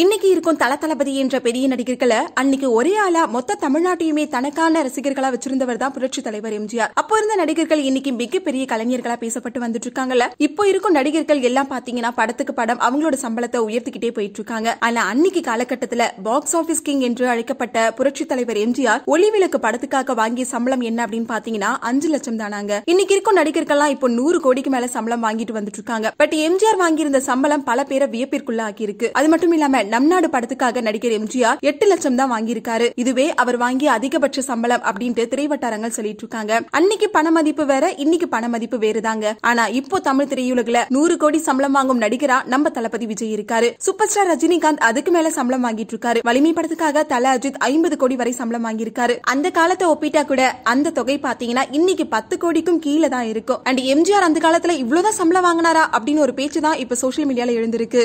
இன்னைக்கு இருக்கும் தல தளபதி என்ற பெரிய நடிகர்களை அன்னைக்கு ஒரே ஆளா மொத்த தமிழ்நாட்டையுமே தனக்கான ரசிகர்களா வச்சிருந்தவர் தான் புரட்சி தலைவர் எம்ஜிஆர் அப்போ இருந்த நடிகர்கள் இன்னைக்கு மிகப்பெரிய கலைஞர்களா பேசப்பட்டு வந்துட்டு இருக்காங்கல்ல இப்போ இருக்கும் நடிகர்கள் எல்லாம் பாத்தீங்கன்னா படத்துக்கு படம் அவங்களோட சம்பளத்தை உயர்த்திக்கிட்டே போயிட்டு இருக்காங்க ஆனா அன்னைக்கு காலகட்டத்துல பாக்ஸ் ஆபீஸ் கிங் என்று அழைக்கப்பட்ட புரட்சி தலைவர் எம்ஜிஆர் ஒளிவிளக்கு படத்துக்காக வாங்கிய சம்பளம் என்ன அப்படின்னு பாத்தீங்கன்னா அஞ்சு லட்சம் தானாங்க இன்னைக்கு இருக்கும் நடிகர்கள்லாம் இப்போ நூறு கோடிக்கு மேல சம்பளம் வாங்கிட்டு வந்துட்டு இருக்காங்க பட் எம்ஜிஆர் வாங்கியிருந்த சம்பளம் பல பேரை வியப்பிற்குள்ள ஆக்கியிருக்கு அது மட்டும் இல்லாம நம் நாடு படத்துக்காக நடிகர் எம்ஜிஆர் எட்டு லட்சம் தான் வாங்கியிருக்காரு இதுவே அவர் வாங்கிய அதிகபட்ச சம்பளம் அப்படின்ட்டு திரைவட்டாரங்கள் சொல்லிட்டு இருக்காங்க அன்னைக்கு பண மதிப்பு வேற இன்னைக்கு பண மதிப்பு வேறுதாங்க ஆனா இப்போ தமிழ் திரையுலகில் நூறு கோடி சம்பளம் வாங்கும் நடிகரா நம்ம தளபதி விஜய் இருக்காரு சூப்பர் ஸ்டார் ரஜினிகாந்த் அதுக்கு மேல சம்பளம் வாங்கிட்டு இருக்காரு வலிமை படத்துக்காக தல அஜித் ஐம்பது கோடி வரை சம்பளம் வாங்கியிருக்காரு அந்த காலத்தை ஒப்பிட்டா கூட அந்த தொகை பாத்தீங்கன்னா இன்னைக்கு பத்து கோடிக்கும் கீழே தான் இருக்கும் அண்ட் எம்ஜிஆர் அந்த காலத்துல இவ்வளவுதான் சம்பளம் வாங்கினாரா அப்படின்னு ஒரு பேச்சு தான் இப்ப சோசியல் மீடியால எழுந்திருக்கு